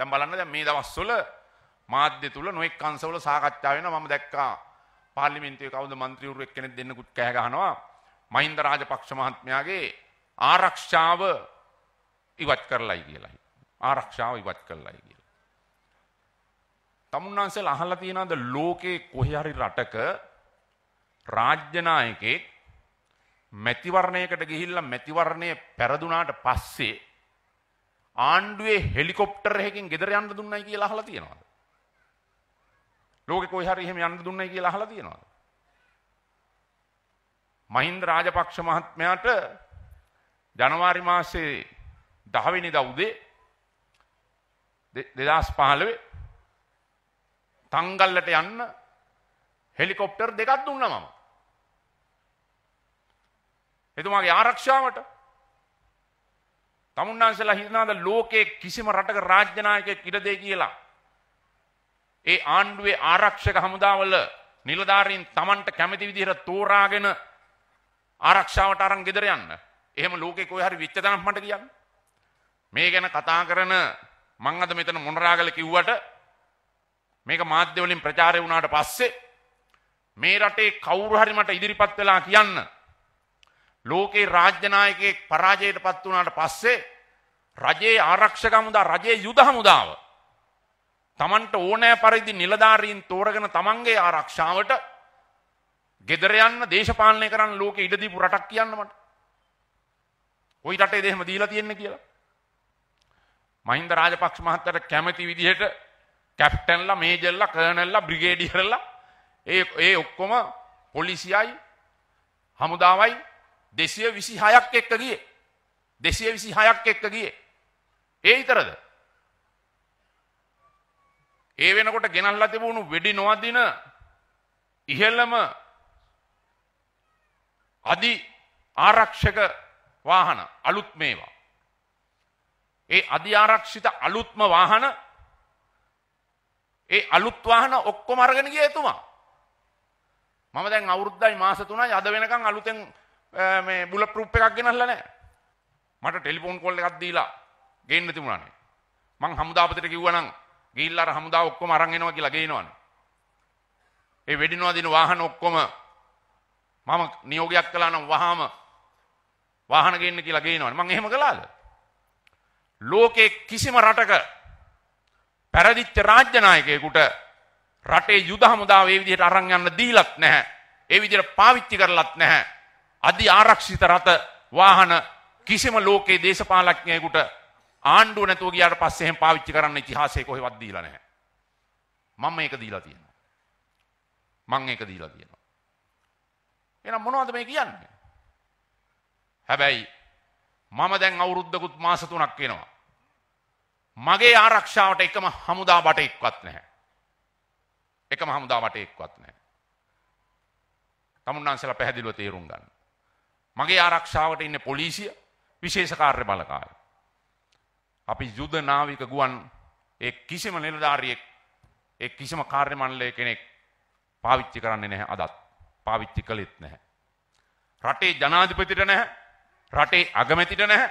දැන් බලන්න දැන් මේ දවස්වල මාධ්‍ය තුල නොඑක් අංශවල සාකච්ඡා වෙනවා මම දැක්කා පාර්ලිමේන්තුවේ කවුද മന്ത്രിවරු එක්කෙනෙක් දෙන්නෙකුත් කෑ ගහනවා මහින්ද රාජපක්ෂ මහත්මයාගේ ආරක්ෂාව ඉවත් කරලයි කියලා. ආරක්ෂාව ඉවත් කරලයි කියලා. තමුන්නාන්සෙල් අහලා තියනද ලෝකේ කොහේ හරි රටක රාජ්‍ය නායකෙක් මැතිවරණයකට ගිහිල්ලා මැතිවරණය පෙරදුනාට පස්සේ ආණ්ඩුවේ හෙලිකොප්ටර් එකකින් ගෙදර යන්න දුන්නයි කියලා අහලා තියෙනවද? ලෝකෙ කොයි හරි එහෙම යන්න දුන්නයි කියලා අහලා තියෙනවද? මහින්ද රාජපක්ෂ මහත්මයාට ජනවාරි මාසේ 10 වෙනිදා උදේ 2015 තංගල්ලට යන්න හෙලිකොප්ටර් දෙකක් දුන්නා මම. එතුමාගේ ආරක්ෂාවට තමුන්නාන්සලා හිතනවාද ලෝකේ කිසිම රටක රාජ්‍ය නායකයෙක් ඉඩ දෙයි කියලා. ඒ ආණ්ඩුවේ ආරක්ෂක හමුදාවල නිලධාරීන් Tamanට කැමති විදිහට තෝරාගෙන ආරක්ෂාවට අරන් ගෙදර යන්න. එහෙම ලෝකේ කොහේ හරි විච්ච තනක් මට කියන්න. මේ ගැන කතා කරන මං අද මෙතන මොනරාගල කිව්වට මේක මාධ්‍ය වලින් ප්‍රචාරය වුණාට පස්සේ මේ රටේ කවුරු හරි මට ඉදිරිපත් වෙලා කියන්න ලෝකේ රාජ්‍යනායකයෙක් පරාජයට පත් වුණාට පස්සේ රජයේ ආරක්ෂක හමුදා රජයේ යුද හමුදාව තමන්ට ඕනෑ පරිදි නිලධාරීන් තෝරගෙන තමන්ගේ ආරක්ෂාවට ගෙදර යන්න දේශපාලනය කරන්න ලෝකෙ ඉඩ දීපු රටක් කියන්න මට. ওই රටේ දෙහෙම දීලා තියෙන්නේ කියලා. මහින්ද රාජපක්ෂ මහත්තයාට කැමති විදිහට කැප්ටන්ලා, මේජර්ලා, කර්නල්ලා, බ්‍රිගේඩියර්ලා ඒ ඒ ඔක්කොම පොලිසියයි හමුදාවයි දෙසිය විසි හයක් එක්ක ගිය දෙසිය විසි හයක් එක්ක ගිය ඒ ඉතරද ඒ වෙනකොට ගෙනල්ලා තිබුණු වෙඩි නොවදින ඉහළම අදි ආරක්ෂක වාහන අලුත් මේවා ඒ අධි ආරක්ෂිත අලුත්ම වාහන ඒ අලුත් වාහන ඔක්කොම අරගෙන ගිය එතුමා මම දැන් අවුරුද්දයි මාස 3යි අද වෙනකන් අලුතෙන් මේ බුලට් ප්‍රූෆ් එකක් ගෙනල්ලා නැහැ. මට ටෙලිෆෝන් කෝල් එකක් දීලා ගේන්න තිබුණානේ. මං හමුදාපතිට කිව්වා නම් ගිහිල්ලා අර හමුදා ඔක්කොම අරන් එනවා කියලා ගේනවනේ. ඒ වෙඩිනවා දින වාහන ඔක්කොම මම නියෝගයක් කළා නම් වහාම වාහන ගේන්න කියලා ගේනවනේ. මං එහෙම කළාද? ලෝකේ කිසිම රටක පැරදිච්ච රාජ්‍ය නායකයෙකුට රටේ යුද හමුදාව ඒ විදිහට අරන් යන්න දීලත් නැහැ. ඒ විදිහට පාවිච්චි කරලත් නැහැ. අධි ආරක්ෂිත රට වාහන කිසිම ලෝකේ දේශපාලඥයෙකුට ආණ්ඩුව නැතුව ගියාට පස්සේ එහෙම පාවිච්චි කරන්න ඉතිහාසයේ කොහෙවත් දීලා නැහැ. මම මේක දීලා තියෙනවා. මම මේක දීලා තියෙනවා. එහෙනම් මොනවද මේ කියන්නේ? හැබැයි මම දැන් අවුරුද්දකුත් මාස 3ක් වෙනවා. මගේ ආරක්ෂාවට එකම හමුදා බටෙක්වත් නැහැ. එකම හමුදා බටෙක්වත් නැහැ. තමුන්නාන්සලා පැහැදිලිව තේරුම් ගන්න. මගේ ආරක්ෂාවට ඉන්න පොලිසිය විශේෂ කාර්ය බළකාය. අපි යුද නාවික ගුවන් ඒ කිසිම නිලධාරියෙක් ඒ කිසිම කාර්ය මණ්ඩලයක කෙනෙක් පාවිච්චි කරන්නේ නැහැ අදත්. පාවිච්චි කළෙත් නැහැ. රටේ ජනාධිපතිට නැහැ. රටේ අගමැතිට නැහැ.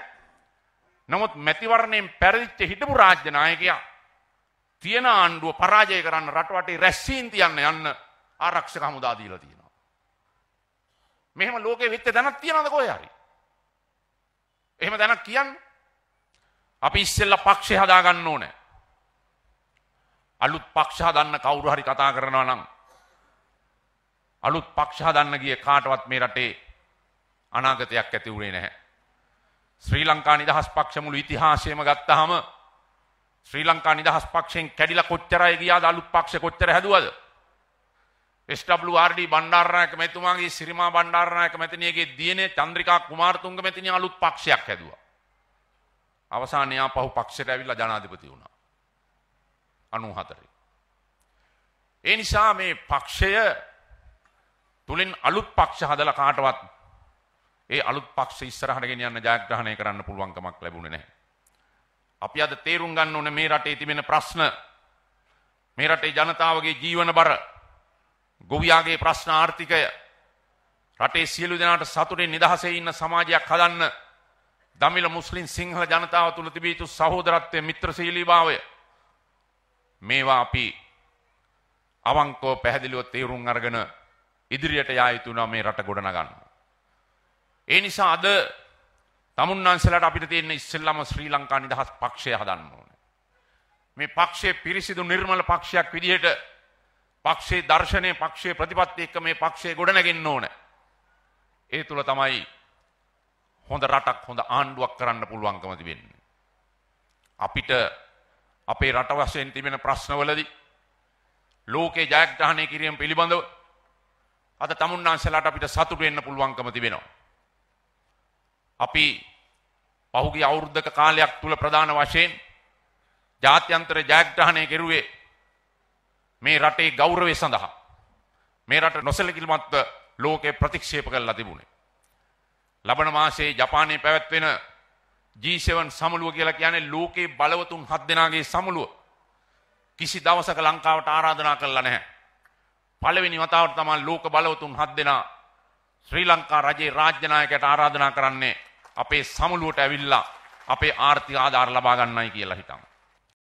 නමුත් මැතිවරණයෙන් පැරදිච්ච හිටපු රාජ්‍ය නායකයා තියෙන ආණ්ඩුව පරාජය කරන්න රටවටේ රැස්වීම් තියන්න යන්න ආරක්ෂක හමුදා දීලා තියෙනවා. මෙහෙම ලෝකේ වෙච්ච දැනක් තියනවද කොහේ හරි? එහෙම දැනක් කියන්නේ. අපි ඉස්සෙල්ලා පක්ෂය හදාගන්න ඕනේ. අලුත් පක්ෂ හදන්න කවුරු හරි කතා කරනවා නම් අලුත් පක්ෂ හදන්න ගිය කාටවත් මේ රටේ අනාගතයක් ඇති වුණේ නැහැ. ශ්‍රී ලංකා නිදහස් පක්ෂ මුළු ඉතිහාසයම ගත්තාම ශ්‍රී ලංකා නිදහස් පක්ෂයෙන් කැඩිලා කොච්චරයි ගියාද අලුත් පක්ෂ කොච්චර හැදුවද? ස්ට්ඩ බණ්ඩාරනායක මැතුමාගේ සිරිමා බණ්ඩාරනායක මැතිනියගේ දියනේ චන්ද්‍රිකා කුමාරතුංග මැතිනිය අලුත් පක්ෂයක් හැදුවා. අවසානයේ ආපහු පක්ෂයට ඇවිල්ලා ජනාධිපති වුණා. 94. ඒ නිසා මේ පක්ෂය තුලින් අලුත් පක්ෂ හදලා කාටවත් ඒ අලුත් පක්ෂ ඉස්සරහට ගෙන යන්න ජයග්‍රහණය කරන්න පුළුවන් කමක් ලැබුණේ නැහැ. අපි අද තේරුම් ගන්න ඕනේ මේ රටේ තිබෙන ප්‍රශ්න මේ රටේ ජනතාවගේ ජීවන බර ගොවියාගේ ප්‍රශ්න ආර්ථිකය රටේ සියලු දෙනාට සතුටින් නිදහසේ ඉන්න සමාජයක් හදන්න දමිළ මුස්ලිම් සිංහල ජනතාව තුළ තිබිය යුතු සහෝදරත්වය මිත්‍රශීලීභාවය මේවා අපි අවංකව පැහැදිලිව තේරුම් අරගෙන ඉදිරියට යා යුතු නම් මේ රට ගොඩනගන්න. ඒ නිසා අද තමුන්නාන්සලාට අපිට තියෙන ඉස්සෙල්ලාම ශ්‍රී ලංකා නිදහස් පක්ෂය හදන්න ඕනේ. මේ පක්ෂය පිරිසිදු නිර්මල පක්ෂයක් විදිහට පක්ෂේ දර්ශනය පක්ෂේ ප්‍රතිපත්ති එක්ක මේ පක්ෂේ ගොඩනගෙන්න ඕන. ඒ තුල තමයි හොඳ රටක් හොඳ ආණ්ඩුවක් කරන්න පුළුවන්කම තිබෙන්නේ. අපිට අපේ රට වශයෙන් තිබෙන ප්‍රශ්නවලදී ලෝකේ ජයග්‍රහණය කිරීම පිළිබඳව අද තමුන්නාන්සලාට අපිට සතුටු වෙන්න පුළුවන්කම තිබෙනවා. අපි පහුගිය අවුරුද්දක කාලයක් තුල ප්‍රධාන වශයෙන් ජාත්‍යන්තර ජයග්‍රහණය කෙරුවේ මේ රටේ ගෞරවය සඳහා මේ රට නොසලකිලිමත්ව ලෝකේ ප්‍රතික්ෂේප කරලා තිබුණේ. ලබන මාසයේ ජපානයේ පැවැත්වෙන G7 සමුළුව කියලා කියන්නේ ලෝකේ බලවතුන් හත් දෙනාගේ සමුළුව. කිසි දවසක ලංකාවට ආරාධනා කළා නැහැ. පළවෙනි වතාවට තමයි ලෝක බලවතුන් හත් දෙනා ශ්‍රී ලංකා රජයේ රාජ්‍ය නායකයට ආරාධනා කරන්නේ අපේ සමුළුවට ඇවිල්ලා අපේ ආර්ථික ආධාර ලබා ගන්නයි කියලා හිතනවා.